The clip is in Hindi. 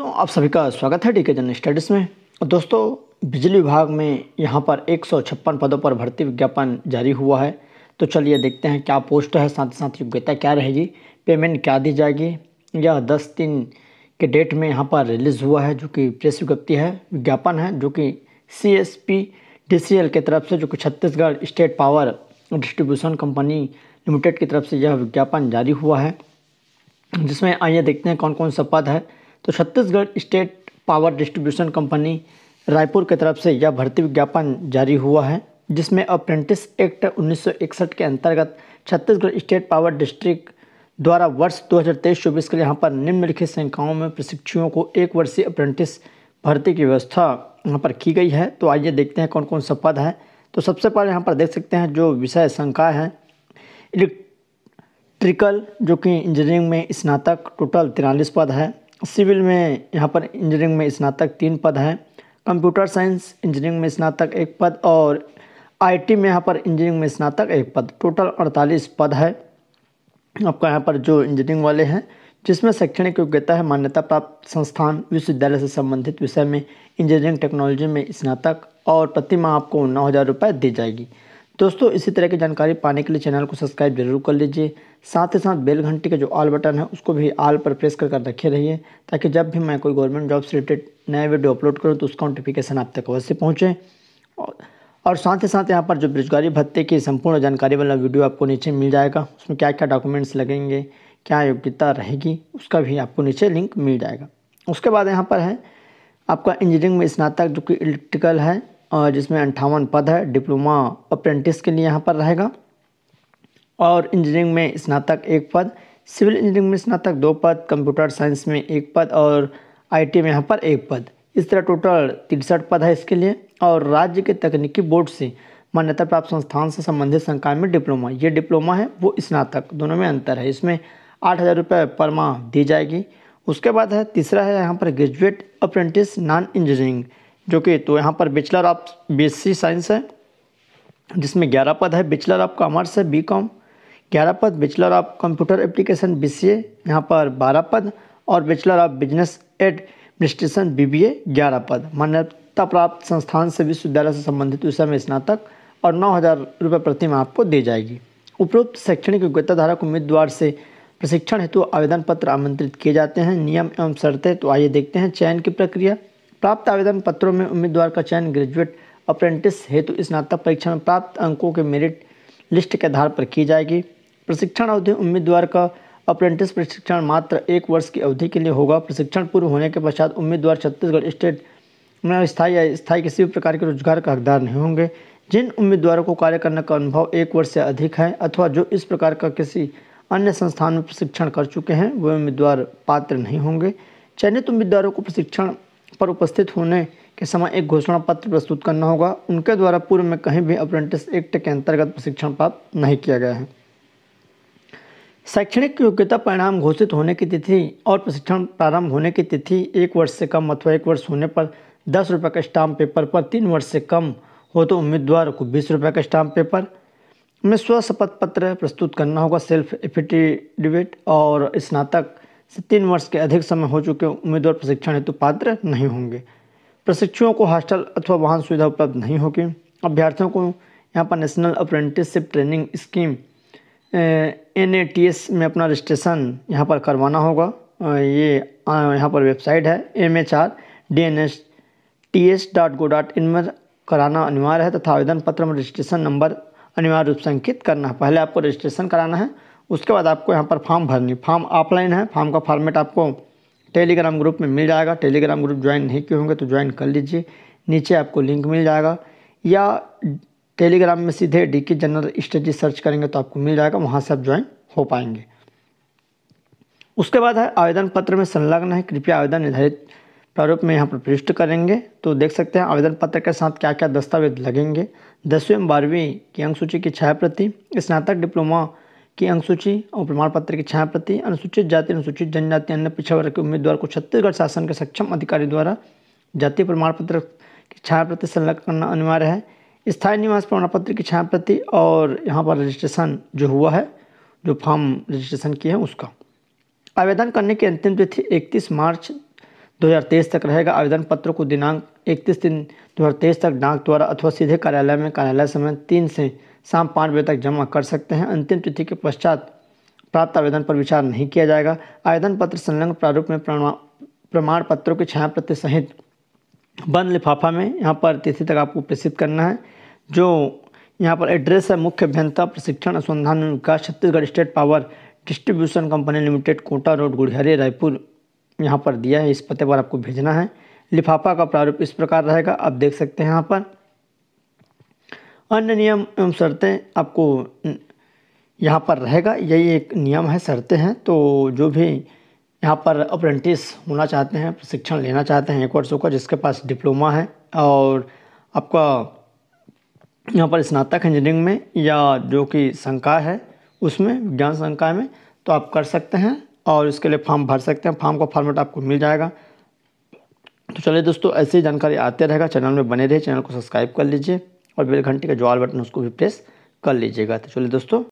दोस्तों आप सभी का स्वागत है डीके जनरल स्टडीज़ में दोस्तों बिजली विभाग में यहाँ पर एक पदों पर भर्ती विज्ञापन जारी हुआ है तो चलिए देखते हैं क्या पोस्ट है साथ ही साथ योग्यता क्या रहेगी पेमेंट क्या दी जाएगी यह दस दिन के डेट में यहाँ पर रिलीज़ हुआ है जो कि प्रेस विज्ञप्ति है विज्ञापन है जो कि C S P D C L की तरफ से जो कि Chhattisgarh state power distribution company limited की तरफ से यह विज्ञापन जारी हुआ है जिसमें आइए देखते हैं कौन कौन सा पद है तो Chhattisgarh state power distribution company Raipur की तरफ से यह भर्ती विज्ञापन जारी हुआ है जिसमें अप्रेंटिस एक्ट 1961 के अंतर्गत छत्तीसगढ़ स्टेट पावर डिस्ट्रिक्ट द्वारा वर्ष 2023 हज़ार के लिए यहाँ पर निम्नलिखित संख्याओं में प्रशिक्षुओं को एक वर्षीय अप्रेंटिस भर्ती की व्यवस्था यहाँ पर की गई है तो आइए देखते हैं कौन कौन सा पद है तो सबसे पहले यहाँ पर देख सकते हैं जो विषय संख्या है इलेक्ट्रिकल जो कि इंजीनियरिंग में स्नातक टोटल तिरालीस पद है सिविल में यहाँ पर इंजीनियरिंग में स्नातक तीन पद हैं कंप्यूटर साइंस इंजीनियरिंग में स्नातक एक पद और आईटी में यहाँ पर इंजीनियरिंग में स्नातक एक पद टोटल अड़तालीस पद है आपका यहाँ पर जो इंजीनियरिंग वाले हैं जिसमें शैक्षणिक योग्यता है मान्यता प्राप्त संस्थान विश्वविद्यालय से संबंधित विषय में इंजीनियरिंग टेक्नोलॉजी में स्नातक और प्रतिमा आपको नौ हज़ार रुपये दी जाएगी दोस्तों इसी तरह की जानकारी पाने के लिए चैनल को सब्सक्राइब जरूर कर लीजिए साथ ही साथ बेल घंटी का जो ऑल बटन है उसको भी ऑल पर प्रेस कर कर रखे रहिए ताकि जब भी मैं कोई गवर्नमेंट जॉब से रिलेटेड नया वीडियो अपलोड करूँ तो उसका नोटिफिकेशन आप तक अवश्य पहुँचे और साथ ही साथ यहाँ पर जो बेरोजगारी भत्ते की संपूर्ण जानकारी वाला वीडियो आपको नीचे मिल जाएगा उसमें क्या क्या डॉक्यूमेंट्स लगेंगे क्या योग्यता रहेगी उसका भी आपको नीचे लिंक मिल जाएगा उसके बाद यहाँ पर है आपका इंजीनियरिंग में स्नातक जो कि इलेक्ट्रिकल है जिसमें अंठावन पद है डिप्लोमा अप्रेंटिस के लिए यहाँ पर रहेगा और इंजीनियरिंग में स्नातक एक पद सिविल इंजीनियरिंग में स्नातक दो पद कंप्यूटर साइंस में एक पद और आईटी में यहाँ पर एक पद इस तरह टोटल तिरसठ पद है इसके लिए और राज्य के तकनीकी बोर्ड से मान्यता प्राप्त संस्थान से संबंधित संकाय में डिप्लोमा ये डिप्लोमा है वो स्नातक दोनों में अंतर है इसमें आठ हज़ार रुपये पर माह दी जाएगी उसके बाद है तीसरा है यहाँ पर ग्रेजुएट अप्रेंटिस नॉन इंजीनियरिंग जो कि तो यहाँ पर बैचलर आप बीएससी साइंस है जिसमें ग्यारह पद है बैचलर ऑफ कॉमर्स है बी कॉम ग्यारह पद bachelor of computer application B C A यहाँ पर बारह पद और bachelor of business administration B B A ग्यारह पद मान्यता प्राप्त संस्थान से विश्वविद्यालय से संबंधित विषय में स्नातक और नौ हज़ार रुपये प्रतिमा आपको दी जाएगी उपरोक्त शैक्षणिक योग्यता धारक उम्मीदवार से प्रशिक्षण हेतु आवेदन पत्र आमंत्रित किए जाते हैं नियम एवं शर्तें तो आइए देखते हैं चयन की प्रक्रिया प्राप्त आवेदन पत्रों में उम्मीदवार का चयन ग्रेजुएट अप्रेंटिस हेतु तो स्नातक परीक्षा में प्राप्त अंकों के मेरिट लिस्ट के आधार पर की जाएगी प्रशिक्षण अवधि उम्मीदवार का अप्रेंटिस प्रशिक्षण मात्र एक वर्ष की अवधि के लिए होगा प्रशिक्षण पूर्व होने के पश्चात उम्मीदवार छत्तीसगढ़ स्टेट में स्थायी या स्थायी किसी भी प्रकार के रोजगार का हकदार नहीं होंगे जिन उम्मीदवारों को कार्य करने का अनुभव एक वर्ष से अधिक है अथवा जो इस प्रकार का किसी अन्य संस्थान में प्रशिक्षण कर चुके हैं वे उम्मीदवार पात्र नहीं होंगे चयनित उम्मीदवारों को प्रशिक्षण पर उपस्थित होने के समय एक घोषणा पत्र प्रस्तुत करना होगा उनके द्वारा पूर्व में कहीं भी अप्रेंटिस एक्ट के अंतर्गत प्रशिक्षण प्राप्त नहीं किया गया है शैक्षणिक योग्यता परिणाम घोषित होने की तिथि और प्रशिक्षण प्रारंभ होने की तिथि एक वर्ष से कम अथवा एक वर्ष होने पर दस रुपये का स्टाम्प पेपर पर तीन वर्ष से कम हो तो उम्मीदवार को बीस रुपये का स्टाम्प पेपर में स्व शपथ पत्र प्रस्तुत करना होगा सेल्फ एफिडेविट और स्नातक से तीन वर्ष के अधिक समय हो चुके उम्मीदवार प्रशिक्षण हेतु पात्र नहीं होंगे प्रशिक्षुओं को हॉस्टल अथवा वाहन सुविधा उपलब्ध नहीं होगी अभ्यर्थियों को यहाँ पर national apprenticeship training scheme N A T S में अपना रजिस्ट्रेशन यहाँ पर करवाना होगा ये यहाँ पर वेबसाइट है M H R D N S T S dot gov dot in में कराना अनिवार्य है तथा आवेदन पत्र में रजिस्ट्रेशन नंबर अनिवार्य रूप से अंकित करना पहले आपको रजिस्ट्रेशन कराना है उसके बाद आपको यहाँ पर फॉर्म भरनी फॉर्म ऑफलाइन है फॉर्म का फॉर्मेट आपको टेलीग्राम ग्रुप में मिल जाएगा टेलीग्राम ग्रुप ज्वाइन नहीं किए होंगे तो ज्वाइन कर लीजिए नीचे आपको लिंक मिल जाएगा या टेलीग्राम में सीधे डी के जनरल स्टडी सर्च करेंगे तो आपको मिल जाएगा वहाँ से आप ज्वाइन हो पाएंगे उसके बाद है आवेदन पत्र में संलग्न है कृपया आवेदन निर्धारित प्रारूप में यहाँ पर प्रविष्ट करेंगे तो देख सकते हैं आवेदन पत्र के साथ क्या क्या दस्तावेज लगेंगे दसवीं बारहवीं की अंक सूची की छाया प्रति स्नातक डिप्लोमा की अनुसूची और प्रमाण पत्र की छाया प्रति अनुसूचित जाति अनुसूचित जनजाति अन्य पिछड़ा वर्ग के उम्मीदवार को छत्तीसगढ़ शासन के सक्षम अधिकारी द्वारा जाति प्रमाण पत्र की छाया प्रति संलग्न करना अनिवार्य है स्थायी निवास प्रमाण पत्र की छाया प्रति और यहाँ पर रजिस्ट्रेशन जो हुआ है जो फॉर्म रजिस्ट्रेशन किए हैं उसका आवेदन करने की अंतिम तिथि 31 मार्च 2023 तक रहेगा आवेदन पत्र को दिनांक 31 दिन 2023 तक डाक द्वारा अथवा सीधे कार्यालय में कार्यालय समय तीन से शाम पाँच बजे तक जमा कर सकते हैं अंतिम तिथि के पश्चात प्राप्त आवेदन पर विचार नहीं किया जाएगा आवेदन पत्र संलग्न प्रारूप में प्रमाण पत्रों के छाया प्रति सहित बंद लिफाफा में यहाँ पर तिथि तक आपको प्रेषित करना है जो यहाँ पर एड्रेस है मुख्य अभियंता प्रशिक्षण अनुसंधान विकास Chhattisgarh state power distribution company limited Kota road Gudhiyari Raipur यहाँ पर दिया है इस पते पर आपको भेजना है लिफाफा का प्रारूप इस प्रकार रहेगा आप देख सकते हैं यहाँ पर अन्य नियम एवं शर्तें आपको यहाँ पर रहेगा यही एक नियम है शर्तें हैं तो जो भी यहाँ पर अप्रेंटिस होना चाहते हैं प्रशिक्षण लेना चाहते हैं एक वर्षों का जिसके पास डिप्लोमा है और आपका यहाँ पर स्नातक इंजीनियरिंग में या जो कि संकाय है उसमें विज्ञान संकाय में तो आप कर सकते हैं और इसके लिए फॉर्म भर सकते हैं फॉर्म का फॉर्मेट आपको मिल जाएगा तो चलिए दोस्तों ऐसी जानकारी आते रहेगा चैनल में बने रहिए चैनल को सब्सक्राइब कर लीजिए और बेल घंटे का जो ऑल बटन उसको भी प्रेस कर लीजिएगा तो चलिए दोस्तों